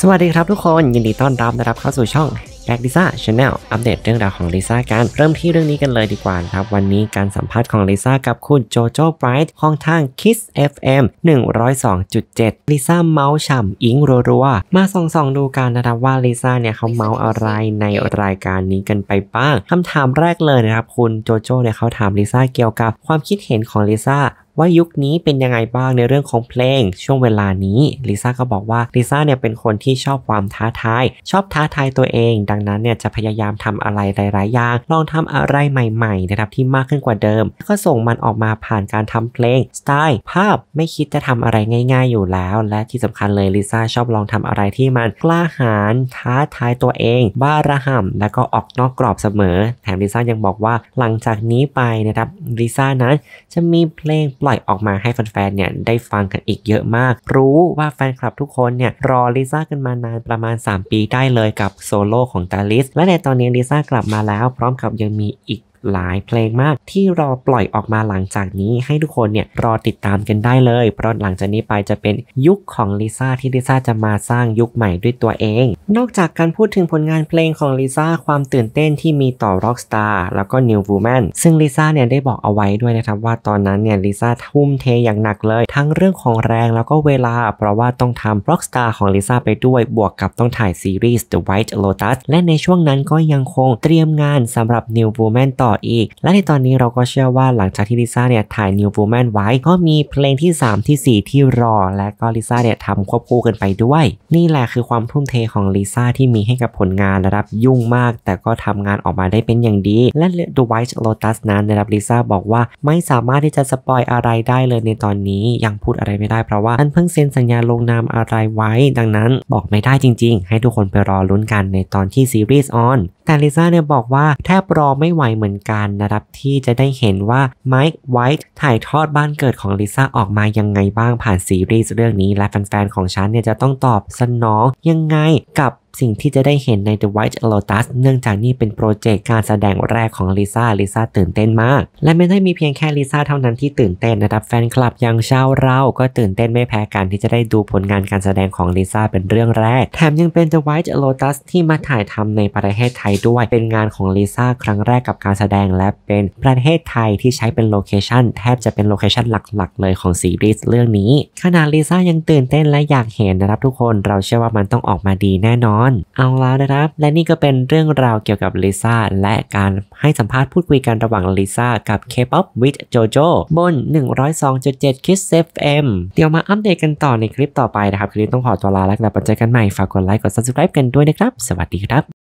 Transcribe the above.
สวัสดีครับทุกคนยินดีต้อนรับนะครับเข้าสู่ช่องแบ็กลิซ่าชาแนลอัปเดตเรื่องราวของลิซ่ากัน เริ่มที่เรื่องนี้กันเลยดีกว่าครับ วันนี้การสัมภาษณ์ของลิซ่ากับคุณโจโจ้ไบรท์ของทาง Kiss FM 102.7ลิซ่าเมาส์ฉ่ำอิงรัวๆ มาส่องส่องดูกันนะครับว่าลิซ่าเนี่ยเขาเมาส์อะไรในรายการนี้กันไปบ้างคำถามแรกเลยนะครับคุณโจโจ้เนี่ยเขาถามลิซ่าเกี่ยวกับความคิดเห็นของลิซ่าว่ายุคนี้เป็นยังไงบ้างในเรื่องของเพลง ช่วงเวลานี้ลิซ่าก็บอกว่าลิซ่าเนี่ยเป็นคนที่ชอบความท้าทายชอบท้าทายตัวเอง ดังนั้นเนี่ยจะพยายามทำอะไรหลาย ๆ อย่างลองทำอะไรใหม่ ๆ นะครับที่มากขึ้นกว่าเดิมแล้วก็ส่งมันออกมาผ่านการทำเพลงสไตล์ภาพไม่คิดจะทำอะไรง่าย ๆ อยู่แล้ว และที่สำคัญเลยลิซ่าชอบลองทำอะไรที่มันกล้าหาญท้าทายตัวเองบ้าระห่ำแล้วก็ออกนอกกรอบเสมอ แถมลิซ่ายังบอกว่า หลังจากนี้ไปนะครับลิซ่านั้น จะมีเพลงปล่อยออกมาให้แฟนๆ เนี่ยได้ฟังกันอีกเยอะมาก รู้ว่าแฟนคลับทุกคนเนี่ย รอลิซ่ากันมานานประมาณ 3 ปีได้เลยกับโซโล่ของกาลิสและในตอนนี้ลิซ่ากลับมาแล้วพร้อมกับยังมีอีกหลายเพลงมากที่รอปล่อยออกมาหลังจากนี้ให้ทุกคนเนี่ยรอติดตามกันได้เลย เพราะหลังจากนี้ไปจะเป็นยุคของลิซ่าที่ลิซ่าจะมาสร้างยุคใหม่ด้วยตัวเอง นอกจากการพูดถึงผลงานเพลงของลิซ่าความตื่นเต้นที่มีต่อ Rockstar แล้วก็ New Woman ซึ่งลิซ่าเนี่ยได้บอกเอาไว้ด้วยนะครับว่าตอนนั้นเนี่ยลิซ่าทุ่มเทอย่างหนักเลย ทั้งเรื่องของแรงแล้วก็เวลาเพราะว่าต้องทำ Rockstar ของลิซ่าไปด้วยบวกกับต้องถ่ายซีรีส์ The White Lotus และในช่วงนั้นก็ยังคงเตรียมงานสำหรับ New Woman ต่อออีกและในตอนนี้เราก็เชื่อว่าหลังจากที่ลิซ่าเนี่ยถ่าย New Woman ไว้ ก็มีเพลงที่ 3 ที่ 4 ที่รอและก็ลิซ่าเนี่ยทำควบคู่กันไปด้วย นี่แหละคือความทุ่มเทของลิซ่าที่มีให้กับผลงานระดับยุ่งมาก แต่ก็ทำงานออกมาได้เป็นอย่างดี และ The White Lotus นั้นนะครับลิซ่าบอกว่าไม่สามารถที่จะสปอยอะไรได้เลยในตอนนี้ยังพูดอะไรไม่ได้เพราะว่าอันเพิ่งเซ็นสัญญาลงนามอะไรไว้ ดังนั้นบอกไม่ได้จริงๆ ให้ทุกคนไปรอลุ้นกันในตอนที่ซีรีส์ออนแต่ลิซ่าเนี่ยบอกว่าแทบรอไม่ไหวเหมือนกันนะครับที่จะได้เห็นว่าไมค์ไวท์ถ่ายทอดบ้านเกิดของลิซ่าออกมายังไงบ้างผ่านซีรีส์เรื่องนี้และแฟนๆของฉันเนี่ยจะต้องตอบสนองยังไงกับสิ่งที่จะได้เห็นใน The White Lotus เนื่องจากนี่เป็นโปรเจกต์การแสดงแรกของลิซ่า ลิซ่าตื่นเต้นมาก และไม่ได้มีเพียงแค่ลิซ่าเท่านั้นที่ตื่นเต้นนะครับ แฟนคลับอย่างชาวเรา ก็ตื่นเต้นไม่แพ้กันที่จะได้ดูผลงานการแสดงของลิซ่าเป็นเรื่องแรก แถมยังเป็น The White Lotus ที่มาถ่ายทำในประเทศไทยด้วย เป็นงานของลิซ่าครั้งแรกกับการแสดง และเป็นประเทศไทยที่ใช้เป็นโลเคชันแทบจะเป็นโลเคชันหลักๆเลยของซีรีส์เรื่องนี้ขนาดลิซ่ายังตื่นเต้นและอยากเห็นนะครับทุกคน เราเชื่อว่ามันต้องออกมาดีแน่นอนอนเอาละนะครับ และนี่ก็เป็นเรื่องราวเกี่ยวกับลิซ่าและการให้สัมภาษณ์พูดคุยกันระหว่างลิซ่ากับ K-POP with JoJo บน 102.7 Kiss FM เดี๋ยวมาอัปเดตกันต่อในคลิปต่อไปนะครับ คลิปต้องขอตัวลาแล้วกลับมาเจอกันใหม่ ฝากกดไลค์กด subscribe กันด้วยนะครับ สวัสดีครับ